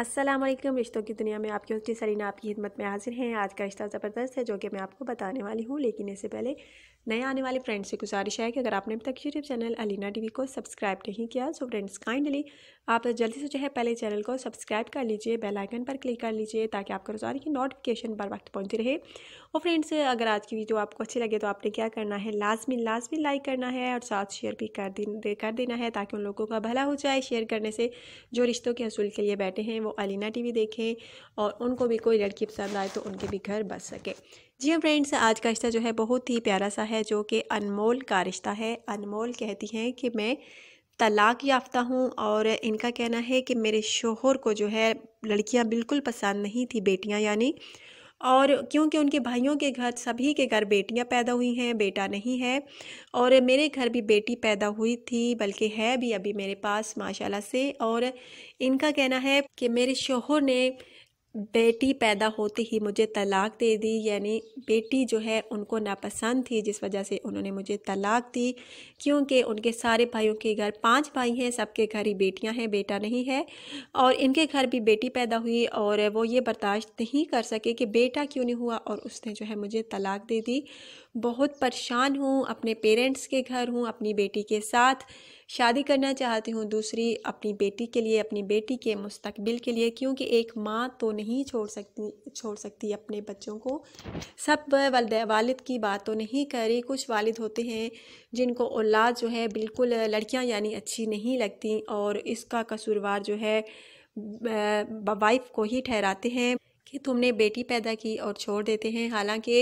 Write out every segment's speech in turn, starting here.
अस्सलाम वालेकुम रिश्तों की दुनिया में आपकी होस्टी सरीना आपकी खिदमत में हाजिर हैं आज का रिश्ता ज़बरदस्त है जो कि मैं आपको बताने वाली हूँ लेकिन इससे पहले नए आने वाले फ्रेंड्स से गुजारिश है कि अगर आपने अभी तक यूट्यूब चैनल अलीना टीवी को सब्सक्राइब नहीं किया सो फ्रेंड्स काइंडली आप जल्दी से जो है पहले चैनल को सब्सक्राइब कर लीजिए बेल आइकन पर क्लिक कर लीजिए ताकि आपको रोजाना की नोटिफिकेशन बर वक्त पहुंचती रहे और फ्रेंड्स अगर आज की वीडियो आपको अच्छी लगे तो आपने क्या करना है लाजमी लाजमी लाइक करना है और साथ शेयर भी कर दे, कर देना है ताकि उन लोगों का भला हो जाए शेयर करने से जो रिश्तों के असूल के लिए बैठे हैं वो अलीना टीवी देखें और उनको भी कोई लड़की पसंद आए तो उनके भी घर बस सके जी हाँ फ्रेंड्स आज का रिश्ता जो है बहुत ही प्यारा सा है जो कि अनमोल का रिश्ता है अनमोल कहती हैं कि मैं तलाक याफ्ता हूँ और इनका कहना है कि मेरे शोहर को जो है लड़कियाँ बिल्कुल पसंद नहीं थी बेटियाँ यानी और क्योंकि उनके भाइयों के घर सभी के घर बेटियां पैदा हुई हैं बेटा नहीं है और मेरे घर भी बेटी पैदा हुई थी बल्कि है भी अभी मेरे पास माशाल्लाह से और इनका कहना है कि मेरे शोहर ने बेटी पैदा होते ही मुझे तलाक दे दी यानी बेटी जो है उनको नापसंद थी जिस वजह से उन्होंने मुझे तलाक दी क्योंकि उनके सारे भाइयों के घर पांच भाई हैं सबके घर ही बेटियां हैं बेटा नहीं है और इनके घर भी बेटी पैदा हुई और वो ये बर्दाश्त नहीं कर सके कि बेटा क्यों नहीं हुआ और उसने जो है मुझे तलाक दे दी बहुत परेशान हूँ अपने पेरेंट्स के घर हूँ अपनी बेटी के साथ शादी करना चाहती हूँ दूसरी अपनी बेटी के लिए अपनी बेटी के मुस्तबिल के लिए क्योंकि एक माँ तो नहीं नहीं छोड़ सकती छोड़ सकती अपने बच्चों को सब वालिद की बात तो नहीं करी कुछ वालिद होते हैं जिनको औलाद जो है बिल्कुल लड़कियां यानी अच्छी नहीं लगती और इसका कसूरवार जो है वाइफ को ही ठहराते हैं कि तुमने बेटी पैदा की और छोड़ देते हैं हालांकि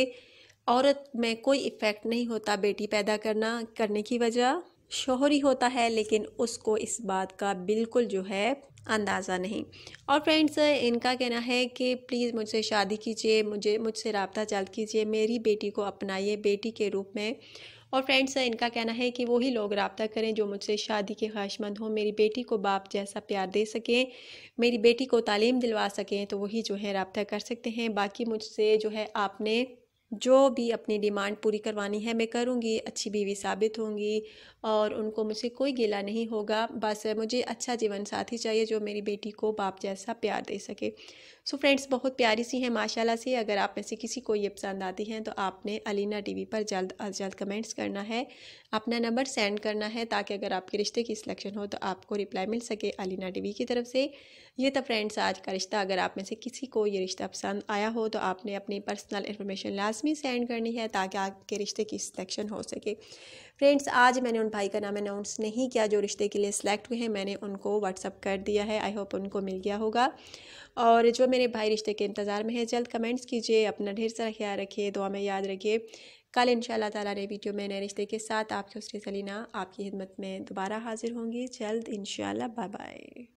औरत में कोई इफ़ेक्ट नहीं होता बेटी पैदा करना करने की वजह शोहर ही होता है लेकिन उसको इस बात का बिल्कुल जो है अंदाज़ा नहीं और फ्रेंड्स इनका कहना है कि प्लीज़ मुझसे शादी कीजिए मुझे मुझसे रबता जल्द कीजिए मेरी बेटी को अपनाइए बेटी के रूप में और फ्रेंड्स इनका कहना है कि वही लोग रबता करें जो मुझसे शादी के ख्वाहिशमंद हों मेरी बेटी को बाप जैसा प्यार दे सकें मेरी बेटी को तालीम दिलवा सकें तो वही जो है रबता कर सकते हैं बाकी मुझसे जो है आपने जो भी अपनी डिमांड पूरी करवानी है मैं करूँगी अच्छी बीवी साबित होंगी और उनको मुझसे कोई गिला नहीं होगा बस मुझे अच्छा जीवन साथी चाहिए जो मेरी बेटी को बाप जैसा प्यार दे सके सो so फ्रेंड्स बहुत प्यारी सी हैं माशाल्लाह से अगर आप में से किसी को ये पसंद आती हैं तो आपने अलीना टीवी पर जल्द अज जल्द कमेंट्स करना है अपना नंबर सेंड करना है ताकि अगर आपके रिश्ते की सिलेक्शन हो तो आपको रिप्लाई मिल सके अलीना टीवी की तरफ से ये तो फ्रेंड्स आज का रिश्ता अगर आप में से किसी को ये रिश्ता पसंद आया हो तो आपने अपनी पर्सनल इन्फॉर्मेशन लास्ट लाजमी सेंड करनी है ताकि आपके रिश्ते की सिलेक्शन हो सके फ्रेंड्स आज मैंने उन भाई का नाम अनाउंस नहीं किया जो रिश्ते के लिए सिलेक्ट हुए हैं मैंने उनको व्हाट्सअप कर दिया है आई होप उनको मिल गया होगा और जो मेरे भाई रिश्ते के इंतज़ार में है जल्द कमेंट्स कीजिए अपना ढेर सारा ख्याल रखिए दुआ में याद रखिए कल इन शाला ताला ने वीडियो में नए रिश्ते के साथ आपकी उसने सलीना आपकी हिम्मत में दोबारा हाजिर होंगी जल्द इन बाय बाय